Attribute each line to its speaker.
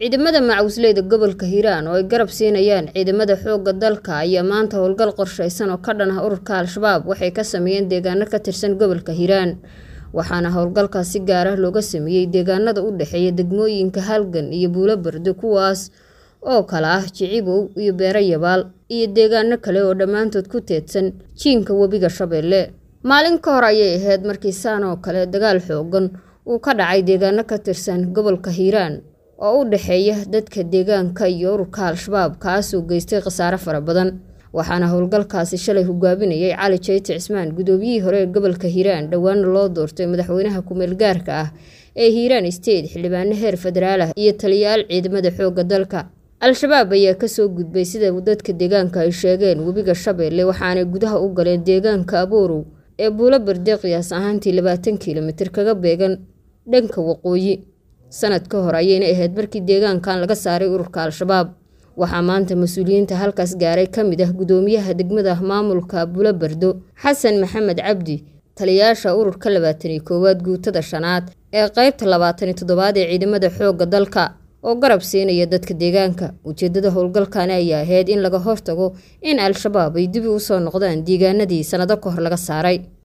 Speaker 1: ciidamada macawisleyda gobolka hiiraan oo ay garab siinayaan ciidamada xoogga dalka ayaa maanta howlgal qorshaysan oo ka dhan ah ururka al-shabaab waxay ka sameeyeen deegaano ka tirsan gobolka hiiraan waxaana howlgalkaas si gaar ah looga sameeyey deegaanada u dhexeeya degmooyinka halgan iyo buulo bardo kuwaas oo kale ah jicibow iyo beero yabaal iyo deegaano kale oo dhammaantood ku teedsan jiinka webiga shabeelle maalin ka hor ayay ahayd markii saan oo kale dagaal xoogan uu ka dhacay deegaano ka tirsan gobolka hiiraan oo u dhexeeya dadka deegaanka iyo ururka al-shabaab kaasoo geystay khasaare fara badan waxaana howlgalkaasi shalay hogaaminayay cali jeyte cismaan gudoomiyihii hore ee gobolka hiiraan dhowaana loo doortay madaxweynaha kumeel gaarka ah ee hiiraan state xildhibaano heer federaal ah iyo taliyaal ciidamada xoogga dalka al-shabaab ayaa kasoo gudbay sida dadka deegaanka ay sheegeen webiga shabeelle waxaanay gudaha u galeen deegaanka abuurow ee buulo qiyaas ahaantii labaatan kilomitir kaga beegan dhanka waqooyi sanad ka hor ayayna ahayd markii deegaankan laga saaray ururka al-shabaab waxaa maanta mas-uuliyiinta halkaas gaaray ka mid ah guddoomiyaha degmada maamulka bulo bardo xasan maxamed cabdi taliyaasha ururka labaatan iyo koowaad guutada shanaad ee qaybta labaatan iyo toddobaad ee ciidamada xoogga dalka oo garab siinaya dadka deegaanka ujeeddada howlgalkani ayaa ahayd in laga hortago in al-shabaab ay dibi u soo noqdaan deegaanadii sannado ka hor laga saaray